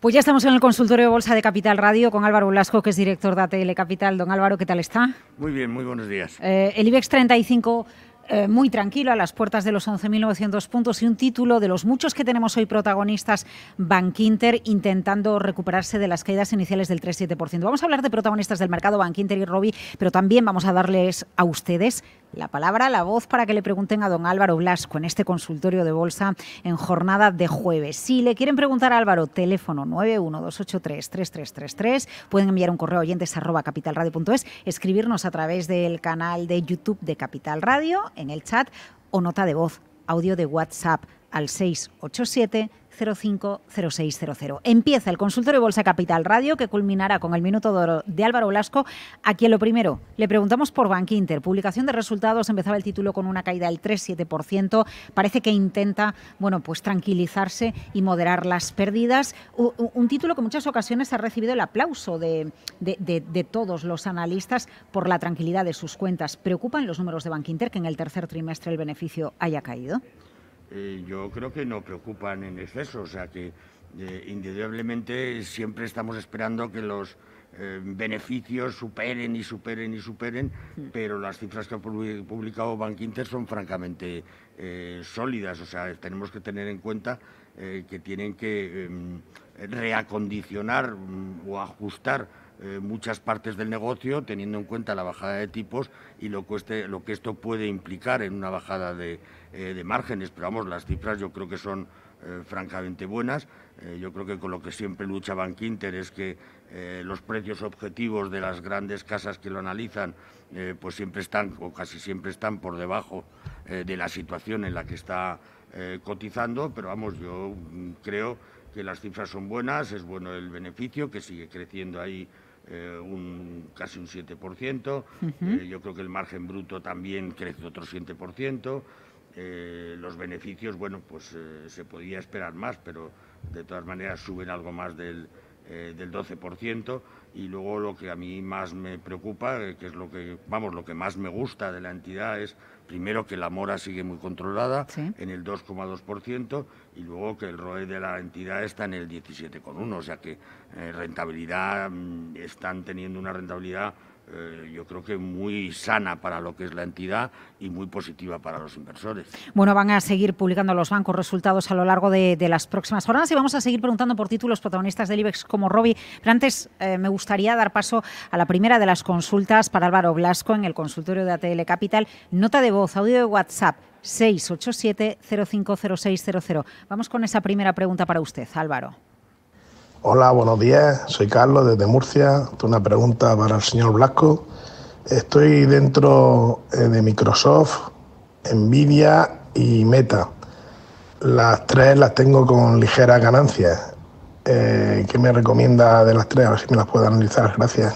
Pues ya estamos en el consultorio de Bolsa de Capital Radio con Álvaro Blasco, que es director de ATL Capital. Don Álvaro, ¿qué tal está? Muy bien, muy buenos días. Eh, el IBEX 35 eh, muy tranquilo a las puertas de los 11.900 puntos y un título de los muchos que tenemos hoy protagonistas, Bank intentando recuperarse de las caídas iniciales del 3,7%. Vamos a hablar de protagonistas del mercado, Bank Inter y Robbie pero también vamos a darles a ustedes la palabra, la voz para que le pregunten a don Álvaro Blasco en este consultorio de bolsa en jornada de jueves. Si le quieren preguntar a Álvaro, teléfono 912833333, pueden enviar un correo a oyentes arroba capitalradio.es, escribirnos a través del canal de YouTube de Capital Radio en el chat o nota de voz, audio de WhatsApp al 687 050600. Empieza el consultorio Bolsa Capital Radio que culminará con el minuto de oro de Álvaro Blasco, a lo primero le preguntamos por Bank Inter. Publicación de resultados, empezaba el título con una caída del 3,7%. Parece que intenta, bueno, pues tranquilizarse y moderar las pérdidas. Un, título que en muchas ocasiones ha recibido el aplauso de, todos los analistas por la tranquilidad de sus cuentas. ¿Preocupan los números de Bank que en el tercer trimestre el beneficio haya caído? Eh, yo creo que no preocupan en exceso, o sea que eh, indudablemente siempre estamos esperando que los eh, beneficios superen y superen y superen, pero las cifras que ha publicado Bank son francamente sólidas, o sea, tenemos que tener en cuenta que tienen que em, reacondicionar mm, o ajustar eh, muchas partes del negocio, teniendo en cuenta la bajada de tipos y lo, que este, esto puede implicar en una bajada eh, de, márgenes. Pero vamos, las cifras yo creo que son eh, francamente buenas. yo creo que con lo que siempre lucha Bank Inter es que los precios objetivos de las grandes casas que lo analizan, pues siempre están, o casi siempre están, por debajo de la situación en la que está cotizando. Pero vamos, yo mm, creo que las cifras son buenas, es bueno el beneficio, que sigue creciendo ahí eh, un, casi un 7%. Eh, yo creo que el margen bruto también crece otro 7%. Eh, los beneficios, bueno, pues se podía esperar más, pero de todas maneras suben algo más del eh, del 12% y luego lo que a mí más me preocupa, eh, que es lo que, vamos, lo que más me gusta de la entidad es primero que la mora sigue muy controlada en el 2,2% y luego que el ROE de la entidad está en el 17,1, o sea que eh, rentabilidad mm, están teniendo una rentabilidad eh, yo creo que muy sana para lo que es la entidad y muy positiva para los inversores. Bueno, van a seguir publicando los bancos resultados a lo largo de, las próximas jornadas y vamos a seguir preguntando por títulos protagonistas del IBEX como Robbie Pero antes eh, me gustaría dar paso a la primera de las consultas para Álvaro Blasco en el consultorio de ATL Capital. Nota de voz, audio de WhatsApp 687 050600. Vamos con esa primera pregunta para usted, Álvaro. Hola, buenos días. Soy Carlos desde Murcia. Una pregunta para el señor Blasco. Estoy dentro eh, de Microsoft, Nvidia y Meta. Las tres las tengo con ligeras ganancias. Eh, ¿Qué me recomienda de las tres? A ver si me las puede analizar. Gracias.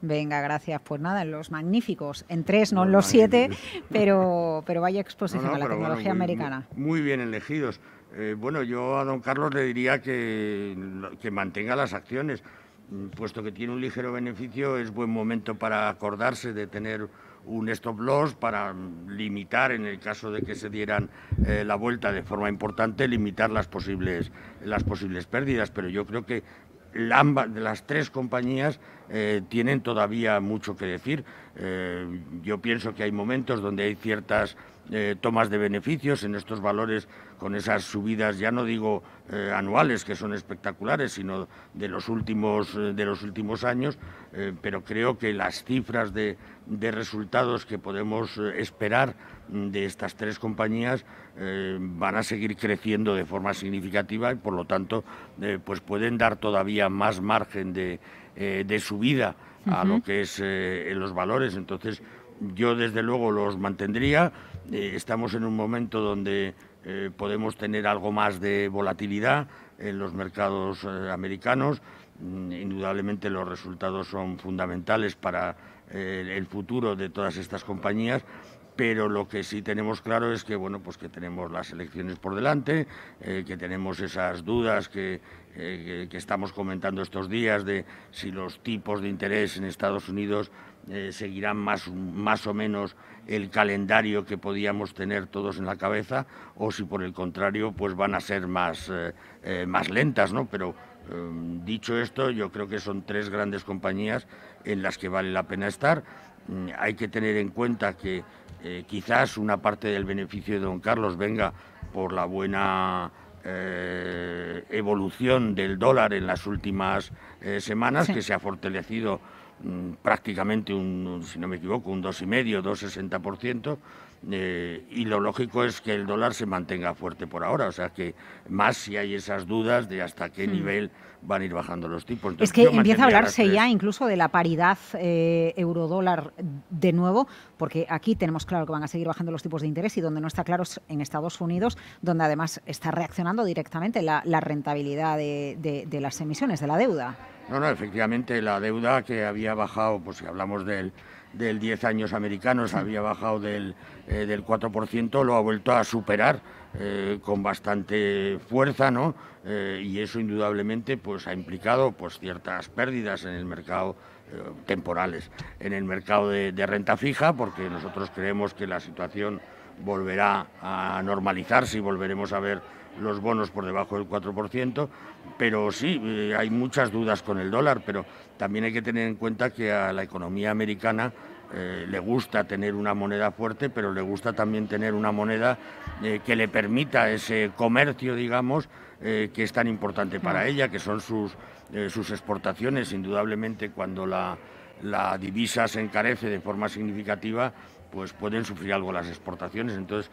Venga, gracias. Pues nada, en los magníficos, en tres, no en los siete, pero, pero vaya exposición a la tecnología americana. Muy bien elegidos. Eh, bueno, yo a don Carlos le diría que, que mantenga las acciones, mm, puesto que tiene un ligero beneficio, es buen momento para acordarse de tener un stop loss para mm, limitar, en el caso de que se dieran eh, la vuelta de forma importante, limitar las posibles, las posibles pérdidas. Pero yo creo que las tres compañías eh, tienen todavía mucho que decir. yo pienso que hay momentos donde hay ciertas tomas de beneficios en estos valores con esas subidas, ya no digo eh, anuales, que son espectaculares, sino de los últimos, eh, de los últimos años, eh, pero creo que las cifras de, resultados que podemos esperar mm, de estas tres compañías van a seguir creciendo de forma significativa y, por lo tanto, pues pueden dar todavía más margen de, subida a lo que es los valores. Entonces, yo desde luego los mantendría. estamos en un momento donde eh, podemos tener algo más de volatilidad en los mercados eh, americanos. Mm, indudablemente los resultados son fundamentales para eh, el futuro de todas estas compañías, pero lo que sí tenemos claro es que bueno pues que tenemos las elecciones por delante que tenemos esas dudas que, estamos comentando estos días de si los tipos de interés en Estados Unidos seguirán más, más o menos el calendario que podíamos tener todos en la cabeza o si por el contrario pues van a ser más, eh, eh, más lentas, ¿no? Pero em, dicho esto, yo creo que son tres grandes compañías en las que vale la pena estar. Mm, hay que tener en cuenta que eh, quizás una parte del beneficio de don Carlos venga por la buena evolución del dólar en las últimas semanas, que se ha fortalecido prácticamente un, si no me equivoco, un 2,5, 2,60%, eh, y lo lógico es que el dólar se mantenga fuerte por ahora, o sea que más si hay esas dudas de hasta qué hmm. nivel van a ir bajando los tipos. es que empieza a hablarse ya incluso de la paridad eh, eurodólar de nuevo, porque aquí tenemos claro que van a seguir bajando los tipos de interés y donde no está claro es en Estados Unidos, donde además está reaccionando directamente la, rentabilidad de, de las emisiones, de la deuda. No, no, efectivamente la deuda que había bajado, pues si hablamos del del 10 años americanos había bajado del, 4%, eh, lo ha vuelto a superar eh, con bastante fuerza, ¿no? Eh, y eso indudablemente pues, ha implicado pues, ciertas pérdidas en el mercado temporales, en el mercado de, de renta fija, porque nosotros creemos que la situación volverá a normalizarse y volveremos a ver los bonos por debajo del 4%, pero sí, eh, hay muchas dudas con el dólar, pero también hay que tener en cuenta que a la economía americana eh, le gusta tener una moneda fuerte, pero le gusta también tener una moneda eh, que le permita ese comercio, digamos, que es tan importante para ella, que son sus, sus exportaciones, indudablemente cuando la, la divisa se encarece de forma significativa, pues pueden sufrir algo las exportaciones. Entonces,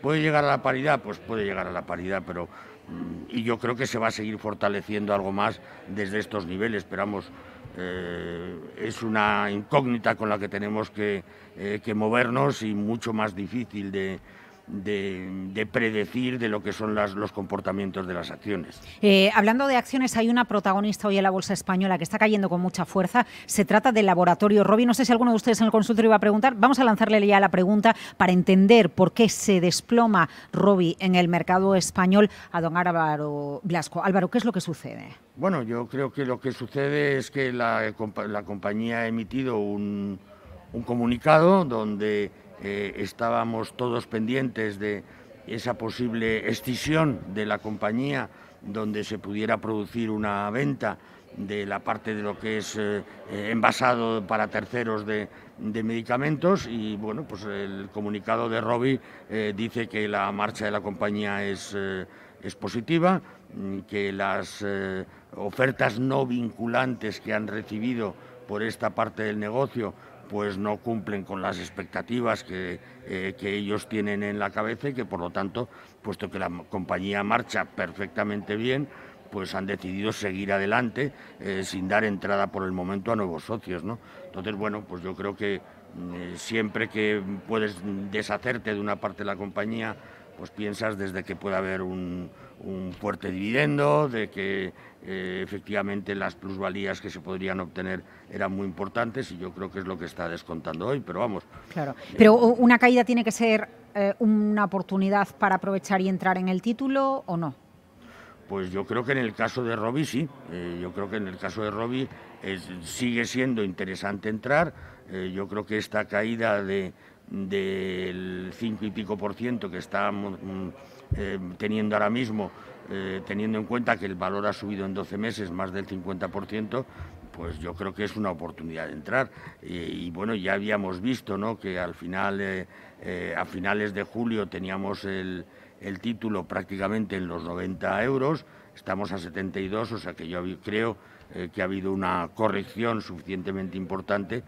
¿Puede llegar a la paridad? Pues puede llegar a la paridad, pero mm, y yo creo que se va a seguir fortaleciendo algo más desde estos niveles. Esperamos, eh, es una incógnita con la que tenemos que eh, movernos y mucho más difícil de, de, predecir de lo que son los comportamientos de las acciones. Eh, hablando de acciones, hay una protagonista hoy en la Bolsa Española que está cayendo con mucha fuerza. Se trata del laboratorio Robi. No sé si alguno de ustedes en el consultorio iba a preguntar. Vamos a lanzarle ya la pregunta para entender por qué se desploma Robi en el mercado español a don Álvaro Blasco. Álvaro, ¿qué es lo que sucede? Bueno, yo creo que lo que sucede es que la, compañía ha emitido un, un comunicado donde eh, estábamos todos pendientes de esa posible escisión de la compañía donde se pudiera producir una venta de la parte de lo que es eh, envasado para terceros de, medicamentos y bueno, pues el comunicado de Robi eh, dice que la marcha de la compañía es positiva, mm, que las ofertas no vinculantes que han recibido por esta parte del negocio pues no cumplen con las expectativas eh, que, ellos tienen en la cabeza y que por lo tanto, puesto que la compañía marcha perfectamente bien, pues han decidido seguir adelante eh, sin dar entrada por el momento a nuevos socios. ¿no? Entonces, bueno, pues yo creo que mm, eh, siempre que puedes deshacerte de una parte de la compañía, pues piensas desde que puede haber un, fuerte dividendo, de que eh, efectivamente las plusvalías que se podrían obtener eran muy importantes y yo creo que es lo que está descontando hoy, pero vamos. Claro, pero una caída tiene que ser eh, una oportunidad para aprovechar y entrar en el título o no? Pues yo creo que en el caso de Robbie sí, eh, yo creo que en el caso de Robbie sigue siendo interesante entrar, yo creo que esta caída de del 5 y pico por ciento que estamos mm, eh, teniendo ahora mismo, eh, teniendo en cuenta que el valor ha subido en 12 meses más del 50%, pues yo creo que es una oportunidad de entrar. Y, bueno, ya habíamos visto ¿no? que al final, eh, a finales de julio teníamos el, el título prácticamente en los 90 euros, estamos a 72, o sea que yo creo que ha habido una corrección suficientemente importante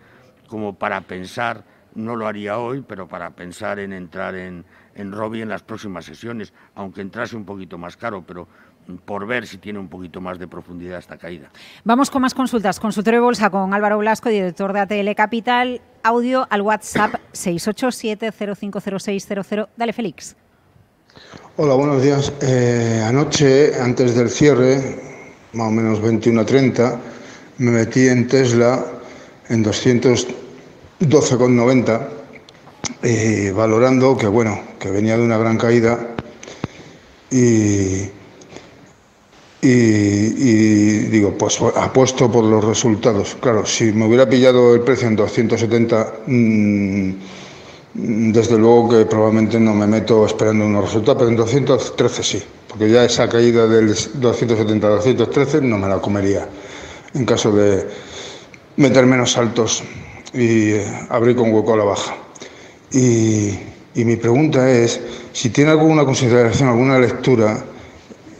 como para pensar no lo haría hoy, pero para pensar en entrar en, en Robbie en las próximas sesiones, aunque entrase un poquito más caro, pero mm, por ver si tiene un poquito más de profundidad esta caída. Vamos con más consultas. Consultorio de Bolsa con Álvaro Blasco, director de ATL Capital. Audio al WhatsApp 687-050600. Dale, Félix. Hola, buenos días. Eh, anoche, antes del cierre, más o menos 21.30, me metí en Tesla en 200 12,90, eh, valorando que bueno, que venía de una gran caída y, digo, pues apuesto por los resultados. Claro, si me hubiera pillado el precio en 270, mm, desde luego que probablemente no me meto esperando unos resultados, pero en 213 sí, porque ya esa caída del 270 a 213 no me la comería en caso de meter menos saltos y eh, abrir con hueco a la baja. Y, y mi pregunta es si tiene alguna consideración, alguna lectura,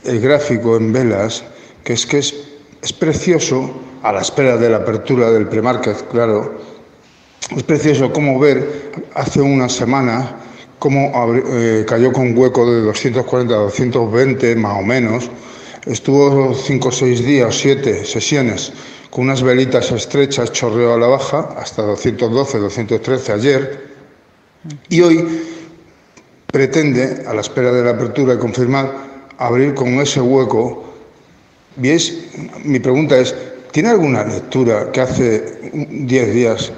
el gráfico en velas, que es que es, precioso, a la espera de la apertura del premarket, claro, es precioso como ver hace una semana cómo eh, cayó con hueco de 240 a 220 más o menos, Estuvo cinco o seis días, siete sesiones, con unas velitas estrechas, chorreo a la baja, hasta 212, 213 ayer. Y hoy pretende, a la espera de la apertura y confirmar, abrir con ese hueco. mi pregunta es, ¿tiene alguna lectura que hace diez días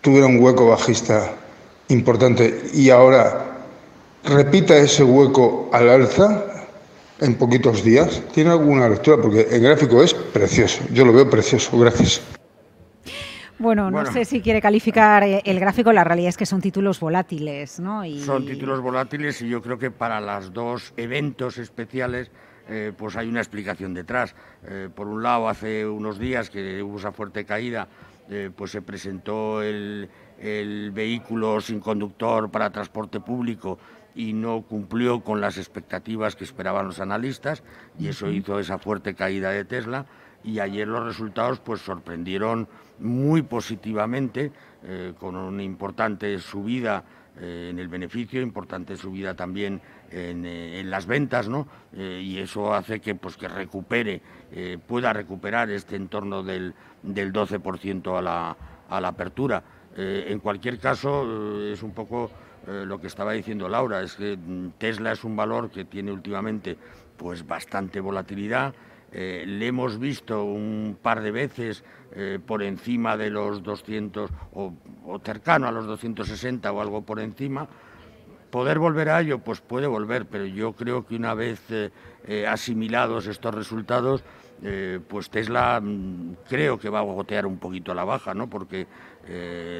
tuviera un hueco bajista importante y ahora repita ese hueco al alza? en poquitos días. ¿Tiene alguna lectura? Porque el gráfico es precioso. Yo lo veo precioso. Gracias. Bueno, no sé si quiere calificar eh, el gráfico, la realidad es que son títulos volátiles, Y... Son títulos volátiles y yo creo que para los dos eventos especiales eh, pues hay una explicación detrás. Eh, por un lado, hace unos días que hubo esa fuerte caída, pues se presentó el vehículo sin conductor para transporte público y no cumplió con las expectativas que esperaban los analistas y eso hizo esa fuerte caída de Tesla y ayer los resultados pues sorprendieron muy positivamente eh, con una importante subida eh, en el beneficio, importante subida también en, eh, las ventas, ¿no? y eso hace que pues que recupere, pueda recuperar este entorno del, 12% a la, a la apertura. en cualquier caso, es un poco eh, lo que estaba diciendo Laura, es que mm, Tesla es un valor que tiene últimamente pues bastante volatilidad. Eh, le hemos visto un par de veces eh, por encima de los 200 o, cercano a los 260 o algo por encima. ¿Poder volver a ello? Pues puede volver, pero yo creo que una vez asimilados estos resultados, pues Tesla mm, creo que va a gotear un poquito a la baja, Porque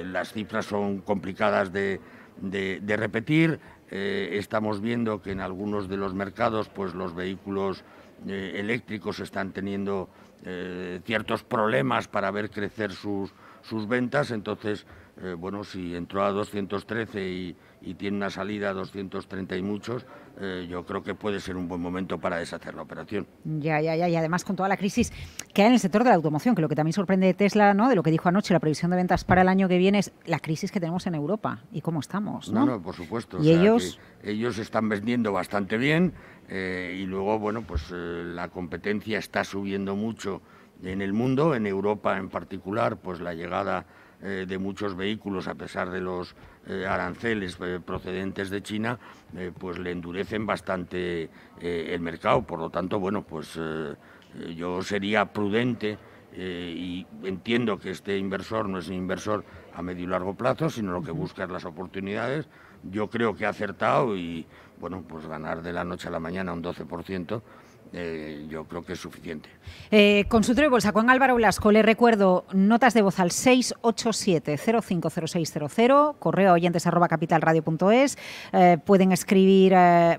las cifras son complicadas de, de, repetir. Eh, estamos viendo que en algunos de los mercados pues los vehículos eh, eléctricos están teniendo eh, ciertos problemas para ver crecer sus, sus ventas, entonces eh, bueno, si entró a 213 y, tiene una salida a 230 y muchos, eh, yo creo que puede ser un buen momento para deshacer la operación. Ya, ya, ya. Y además con toda la crisis que hay en el sector de la automoción, que lo que también sorprende de Tesla, ¿no? de lo que dijo anoche, la previsión de ventas para el año que viene es la crisis que tenemos en Europa y cómo estamos. No, no, por supuesto. Y ellos... Ellos están vendiendo bastante bien eh, y luego, bueno, pues la competencia está subiendo mucho en el mundo, en Europa en particular, pues la llegada eh, de muchos vehículos, a pesar de los eh, aranceles eh, procedentes de China, pues le endurecen bastante el mercado. Por lo tanto, bueno, pues yo sería prudente. y entiendo que este inversor no es un inversor a medio y largo plazo, sino lo que busca es las oportunidades. Yo creo que ha acertado y, bueno, pues ganar de la noche a la mañana un 12%, eh, yo creo que es suficiente. Eh, con su de Bolsa Juan Álvaro Blasco, le recuerdo notas de voz al 687-050600, correo oyentes eh, pueden escribir,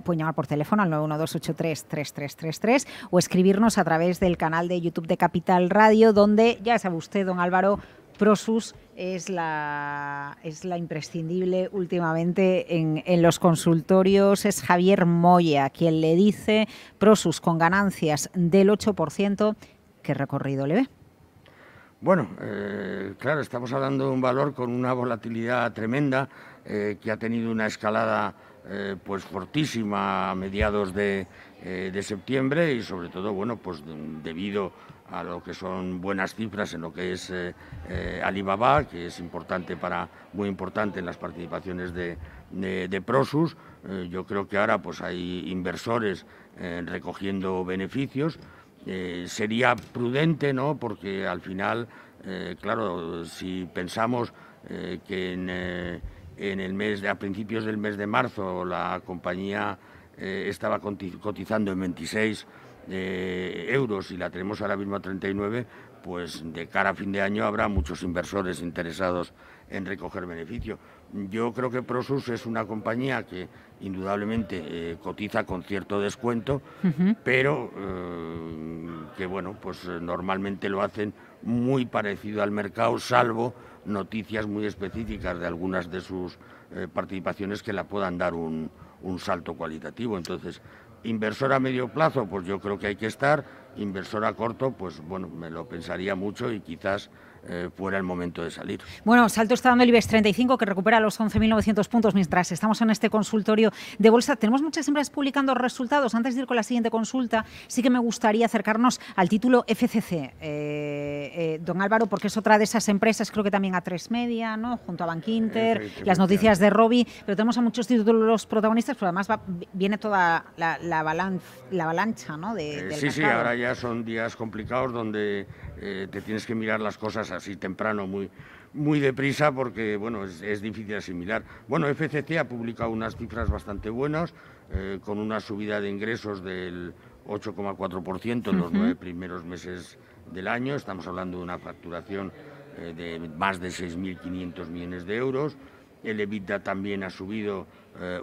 pueden llamar por teléfono al 912833333 o escribirnos a través del canal de YouTube de Capital Radio, donde ya sabe usted, don Álvaro, Prosus es la, es la imprescindible últimamente en, los consultorios. Es Javier Moya quien le dice Prosus con ganancias del 8%. ¿Qué recorrido le ve? Bueno, eh, claro, estamos hablando de un valor con una volatilidad tremenda eh, que ha tenido una escalada eh, pues fortísima a mediados de, septiembre y sobre todo, bueno, pues debido a lo que son buenas cifras en lo que es eh, eh, Alibaba, que es importante para, muy importante en las participaciones de, Prosus. Eh, yo creo que ahora pues hay inversores recogiendo beneficios. sería prudente, ¿no? Porque al final, claro, si pensamos que en, el mes a principios del mes de marzo la compañía estaba cotizando en 26 euros y la tenemos ahora mismo a 39, pues de cara a fin de año habrá muchos inversores interesados en recoger beneficio. Yo creo que Prosus es una compañía que indudablemente eh, cotiza con cierto descuento, pero eh, que bueno, pues eh, normalmente lo hacen muy parecido al mercado, salvo noticias muy específicas de algunas de sus participaciones que la puedan dar un, un salto cualitativo. Entonces, Inversor a medio plazo, pues yo creo que hay que estar. Inversor a corto, pues bueno, me lo pensaría mucho y quizás eh, fuera el momento de salir. Bueno, salto está dando el IBEX 35, que recupera los 11.900 puntos mientras estamos en este consultorio de bolsa. Tenemos muchas empresas publicando resultados. Antes de ir con la siguiente consulta, sí que me gustaría acercarnos al título FCC. Eh, eh, don Álvaro, porque es otra de esas empresas, creo que también a tres media, ¿no? junto a Bankinter, las noticias de Robbie pero tenemos a muchos títulos los protagonistas, pero además viene toda la, avalancha, ¿no? de, eh, sí, sí, ahora ya son días complicados donde eh, te tienes que mirar las cosas así temprano, muy, muy deprisa, porque bueno, es, difícil asimilar. Bueno, FCC ha publicado unas cifras bastante buenas, eh, con una subida de ingresos del 8,4% en los nueve primeros meses del año. Estamos hablando de una facturación eh, de más de 6.500 millones de euros. El EBITDA también ha subido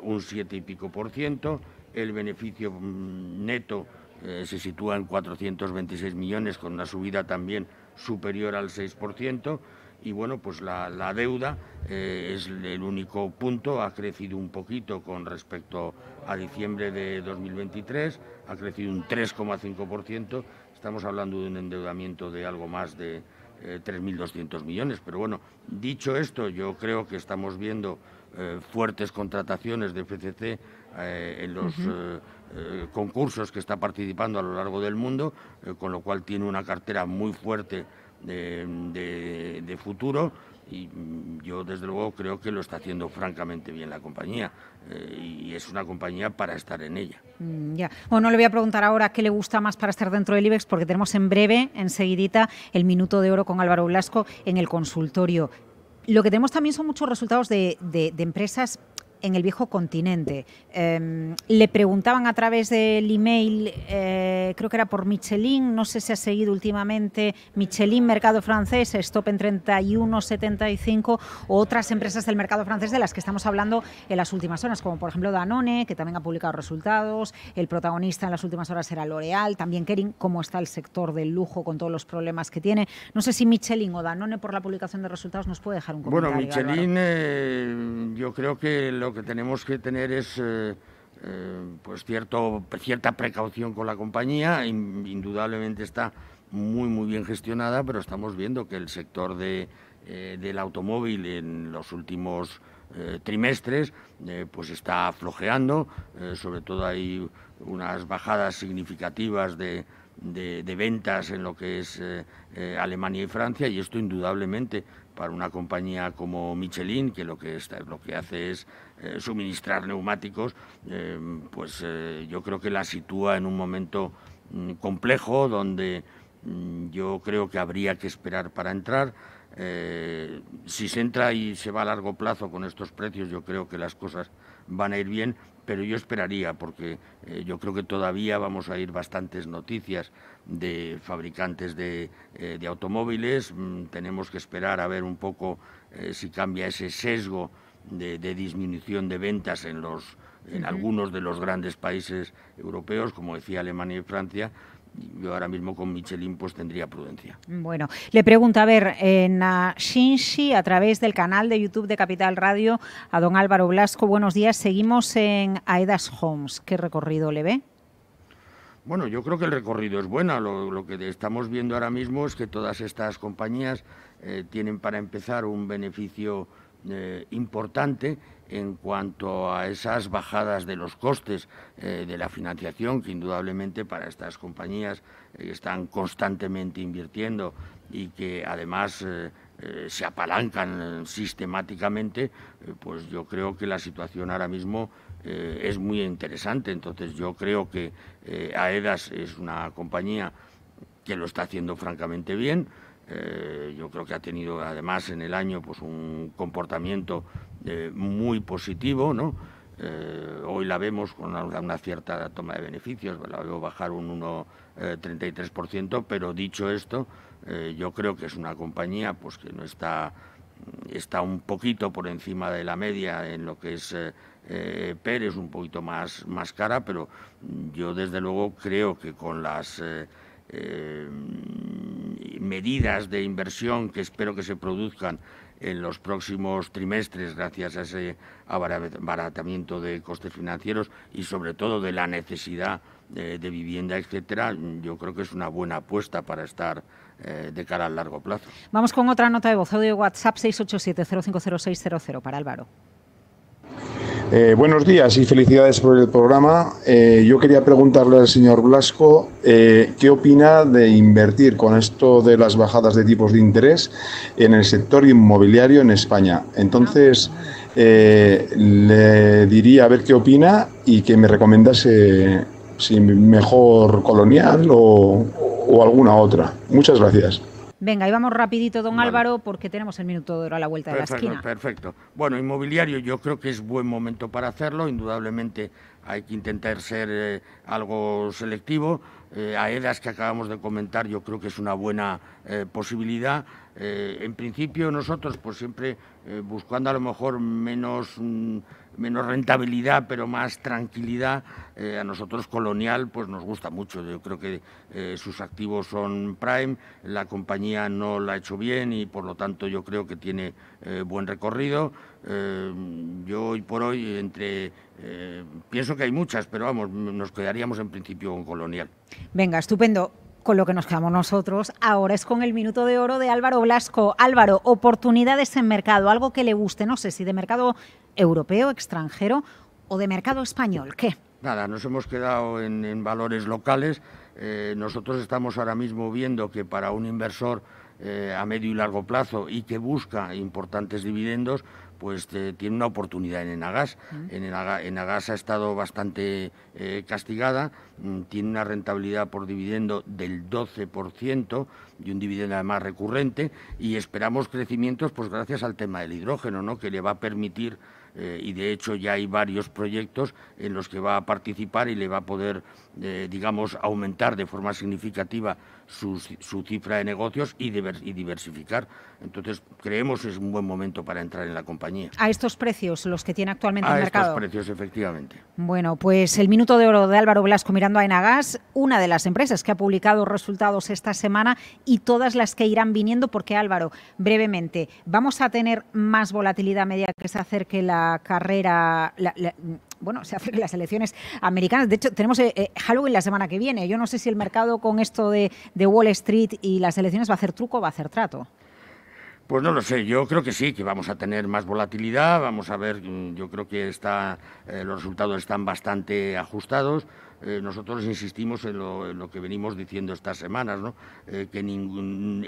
un 7 y pico por ciento. El beneficio mm, neto eh, se sitúa en 426 millones, con una subida también superior al 6%. Y bueno, pues la, deuda eh, es el único punto, ha crecido un poquito con respecto a diciembre de 2023, ha crecido un 3,5%. Estamos hablando de un endeudamiento de algo más de 3.200 eh, millones. Pero bueno, dicho esto, yo creo que estamos viendo eh, fuertes contrataciones de FCC eh, en los eh, concursos que está participando a lo largo del mundo, con lo cual tiene una cartera muy fuerte de, futuro y mm, yo desde luego creo que lo está haciendo francamente bien la compañía y es una compañía para estar en ella. Mm, bueno, le voy a preguntar ahora qué le gusta más para estar dentro del IBEX porque tenemos en breve, enseguidita, el minuto de oro con Álvaro Blasco en el consultorio. Lo que tenemos también son muchos resultados de, de, de empresas en el viejo continente. Em, le preguntaban a través del email, eh, creo que era por Michelin, no sé si ha seguido últimamente Michelin Mercado Francés, Stop en 3175 o otras empresas del mercado francés de las que estamos hablando en las últimas horas, como por ejemplo Danone, que también ha publicado resultados, el protagonista en las últimas horas era L'Oreal, también Kering, cómo está el sector del lujo con todos los problemas que tiene. No sé si Michelin o Danone por la publicación de resultados nos puede dejar un comentario. Bueno, Michelin, eh, yo creo que lo que tenemos que tener es eh, eh, pues cierto, cierta precaución con la compañía. Indudablemente está muy, muy bien gestionada, pero estamos viendo que el sector eh, del automóvil en los últimos trimestres pues está aflojeando, sobre todo hay unas bajadas significativas de de, ventas en lo que es eh, eh, Alemania y Francia y esto indudablemente para una compañía como Michelin, que lo que, está, lo que hace es eh, suministrar neumáticos, pues yo creo que la sitúa en un momento mm, complejo donde mm, yo creo que habría que esperar para entrar. si se entra y se va a largo plazo con estos precios, yo creo que las cosas van a ir bien, pero yo esperaría porque eh, yo creo que todavía vamos a ir bastantes noticias de fabricantes de, eh, automóviles. Mm, tenemos que esperar a ver un poco eh, si cambia ese sesgo de, de disminución de ventas en los en algunos de los grandes países europeos, como decía Alemania y Francia, yo ahora mismo con Michelin pues tendría prudencia. Bueno, le pregunto, a ver, en eh, Shinshi, a través del canal de YouTube de Capital Radio, a don Álvaro Blasco, buenos días. Seguimos en Aedas Homes. ¿Qué recorrido le ve? Bueno, yo creo que el recorrido es bueno. Lo, que estamos viendo ahora mismo es que todas estas compañías eh, tienen para empezar un beneficio eh, importante en cuanto a esas bajadas de los costes eh, de la financiación, que indudablemente para estas compañías eh, están constantemente invirtiendo y que además se apalancan sistemáticamente, pues yo creo que la situación ahora mismo es muy interesante. Entonces yo creo que AEDAS es una compañía que lo está haciendo francamente bien eh, yo creo que ha tenido además en el año pues un comportamiento eh, muy positivo, ¿no? Eh, hoy la vemos con una, cierta toma de beneficios, la veo bajar un 1,33%, pero dicho esto, yo creo que es una compañía pues que no está está un poquito por encima de la media en lo que es eh, Pérez, un poquito más, más cara, pero yo desde luego creo que con las medidas de inversión que espero que se produzcan en los próximos trimestres gracias a ese abaratamiento de costes financieros y sobre todo de la necesidad eh, de, vivienda, etcétera, yo creo que es una buena apuesta para estar eh, de cara al largo plazo. Vamos con otra nota de voz, audio de WhatsApp 687 050600 para Álvaro. Eh, buenos días y felicidades por el programa. Eh, yo quería preguntarle al señor Blasco eh, qué opina de invertir con esto de las bajadas de tipos de interés en el sector inmobiliario en España. Entonces, le diría a ver qué opina y que me recomendase si mejor colonial o alguna otra. Muchas gracias. Venga, y vamos rapidito, don Álvaro, porque tenemos el minuto de oro a la vuelta de la esquina. Perfecto. Bueno, inmobiliario yo creo que es buen momento para hacerlo. Indudablemente hay que intentar ser eh, algo selectivo. Eh, a AEDAS que acabamos de comentar yo creo que es una buena eh, posibilidad. en principio nosotros pues siempre buscando a lo mejor menos... Mm, menos rentabilidad, pero más tranquilidad. Eh, a nosotros Colonial pues nos gusta mucho. Yo creo que eh, sus activos son prime, la compañía no la ha hecho bien y por lo tanto yo creo que tiene eh, buen recorrido. yo hoy por hoy entre pienso que hay muchas, pero vamos, nos quedaríamos en principio con Colonial. Venga, estupendo con lo que nos quedamos nosotros ahora es con el minuto de oro de Álvaro Blasco. Álvaro, oportunidades en mercado, algo que le guste, no sé si de mercado europeo, extranjero o de mercado español, ¿qué? Nada, nos hemos quedado en, valores locales. Eh, nosotros estamos ahora mismo viendo que para un inversor eh, a medio y largo plazo y que busca importantes dividendos, pues tiene una oportunidad en Enagas. en, Enagas, ha estado bastante eh, castigada, mm, tiene una rentabilidad por dividendo del 12% y un dividendo además recurrente y esperamos crecimientos pues gracias al tema del hidrógeno, ¿no? que le va a permitir eh, y de hecho ya hay varios proyectos en los que va a participar y le va a poder, eh, digamos, aumentar de forma significativa su, su cifra de negocios y, diversificar. Entonces, creemos que es un buen momento para entrar en la compañía. A estos precios, los que tiene actualmente el mercado. A estos precios, efectivamente. Bueno, pues el minuto de oro de Álvaro Blasco mirando a Enagas, una de las empresas que ha publicado resultados esta semana y todas las que irán viniendo, porque Álvaro, brevemente, vamos a tener más volatilidad media que se acerque la carrera, bueno, se hacen las elecciones americanas. De hecho, tenemos eh, eh, Halloween la semana que viene. Yo no sé si el mercado con esto de, Wall Street y las elecciones va a hacer truco o va a hacer trato. Pues no lo sé, yo creo que sí, que vamos a tener más volatilidad, vamos a ver, mm, yo creo que está, eh, los resultados están bastante ajustados. Eh, nosotros insistimos en lo, que venimos diciendo estas semanas, ¿no? Eh, que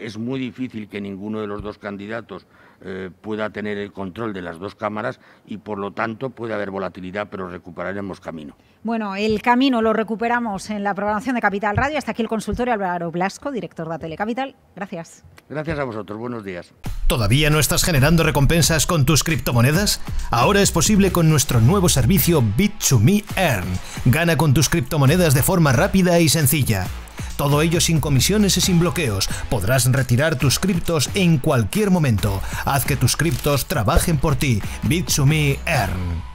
es muy difícil que ninguno de los dos candidatos eh, pueda tener el control de las dos cámaras y por lo tanto puede haber volatilidad, pero recuperaremos camino. Bueno, el camino lo recuperamos en la programación de Capital Radio. Hasta aquí el consultorio Álvaro Blasco, director de Telecapital. Gracias. Gracias a vosotros. Buenos días. ¿Todavía no estás generando recompensas con tus criptomonedas? Ahora es posible con nuestro nuevo servicio Bit2Me Earn. Gana con tus criptomonedas de forma rápida y sencilla. Todo ello sin comisiones y sin bloqueos. Podrás retirar tus criptos en cualquier momento. Haz que tus criptos trabajen por ti. Bitsumi Earn.